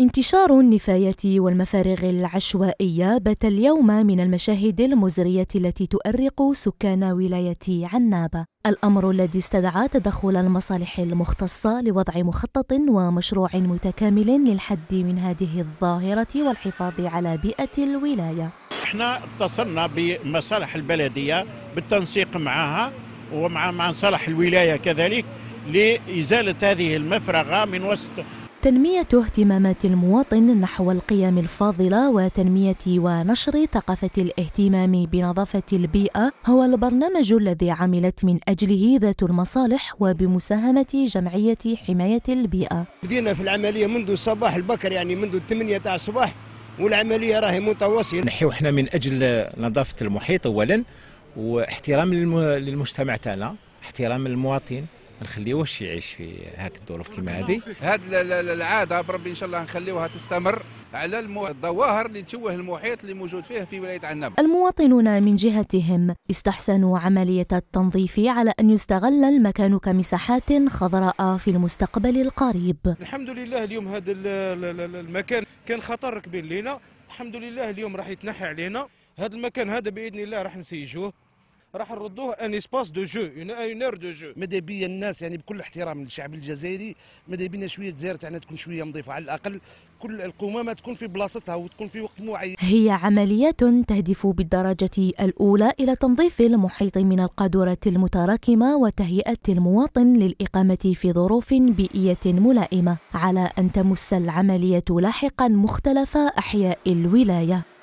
انتشار النفايات والمفارغ العشوائية بات اليوم من المشاهد المزرية التي تؤرق سكان ولاية عنابة الأمر الذي استدعى تدخل المصالح المختصة لوضع مخطط ومشروع متكامل للحد من هذه الظاهرة والحفاظ على بيئة الولاية احنا اتصلنا بمصالح البلدية بالتنسيق معها ومع مع مصالح الولاية كذلك لإزالة هذه المفرغة من وسط تنمية اهتمامات المواطن نحو القيم الفاضلة وتنمية ونشر ثقافة الاهتمام بنظافة البيئة هو البرنامج الذي عملت من أجله ذات المصالح وبمساهمة جمعية حماية البيئة بدينا في العملية منذ صباح البكر يعني منذ الثمانية تاع الصباح والعملية راهي متواصلة نحيو احنا من أجل نظافة المحيط أولا واحترام للمجتمع تاعنا احترام المواطن ما نخليوهش يعيش في هاك الظروف كيما هذه هاد العاده بربي ان شاء الله نخليوها تستمر على الظواهر اللي تشوه المحيط اللي موجود فيه في ولايه عنب المواطنون من جهتهم استحسنوا عمليه التنظيف على ان يستغل المكان كمساحات خضراء في المستقبل القريب الحمد لله اليوم هذا المكان كان خطر كبير لينا الحمد لله اليوم راح يتنحى علينا هذا المكان هذا باذن الله راح نسيجوه راح نردوه ان اسباس دو جو اون اور دو جو ماذا بيا الناس يعني بكل احترام للشعب الجزائري ماذا بينا شويه الجزائر تاعنا تكون شويه نظيفه على الاقل كل القمامه تكون في بلاصتها وتكون في وقت معين هي عمليات تهدف بالدرجه الاولى الى تنظيف المحيط من القاذوره المتراكمه وتهيئه المواطن للاقامه في ظروف بيئيه ملائمه على ان تمس العمليه لاحقا مختلف احياء الولايه